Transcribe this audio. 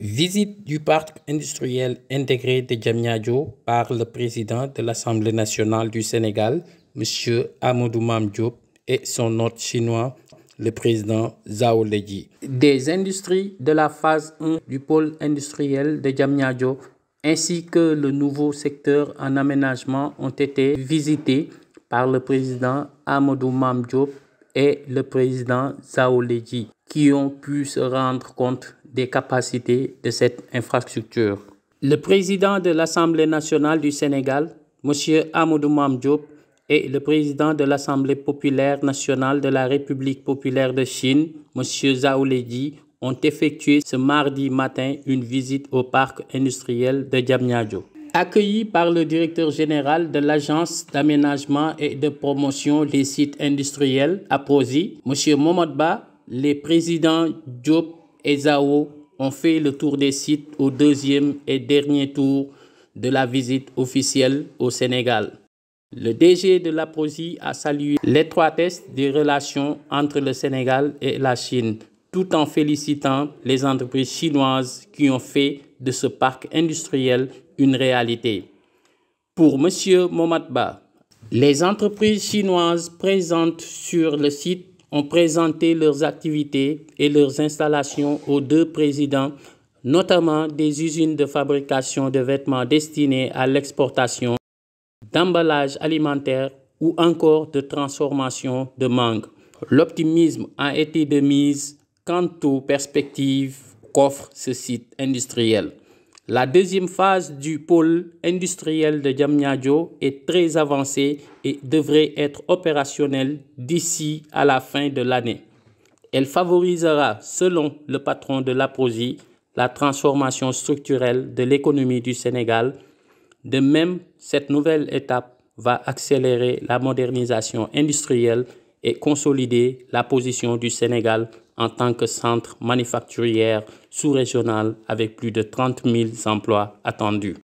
Visite du parc industriel intégré de Diamniadio par le président de l'Assemblée nationale du Sénégal, M. Amadou Mamdiop, et son hôte chinois, le président Zhao Leji. Des industries de la phase 1 du pôle industriel de Diamniadio ainsi que le nouveau secteur en aménagement ont été visités par le président Amadou Mamdiop et le président Zaouledji, qui ont pu se rendre compte des capacités de cette infrastructure. Le président de l'Assemblée nationale du Sénégal, M. Amadou Mamdiop, et le président de l'Assemblée populaire nationale de la République populaire de Chine, M. Zaouledji, ont effectué ce mardi matin une visite au parc industriel de Diamniadio accueilli par le directeur général de l'Agence d'aménagement et de promotion des sites industriels, APROSI, M. Momodba, les présidents Diop et Zao ont fait le tour des sites au deuxième et dernier tour de la visite officielle au Sénégal. Le DG de l'APROSI a salué l'étroitesse des relations entre le Sénégal et la Chine, tout en félicitant les entreprises chinoises qui ont fait de ce parc industriel une réalité. Pour M. Momadba, les entreprises chinoises présentes sur le site ont présenté leurs activités et leurs installations aux deux présidents, notamment des usines de fabrication de vêtements destinés à l'exportation, d'emballage alimentaire ou encore de transformation de mangue. L'optimisme a été de mise quant aux perspectives qu'offre ce site industriel. La deuxième phase du pôle industriel de Diamniadio est très avancée et devrait être opérationnelle d'ici à la fin de l'année. Elle favorisera, selon le patron de l'APROSI, la transformation structurelle de l'économie du Sénégal. De même, cette nouvelle étape va accélérer la modernisation industrielle et consolider la position du Sénégal en tant que centre manufacturière sous-régional avec plus de 30 000 emplois attendus.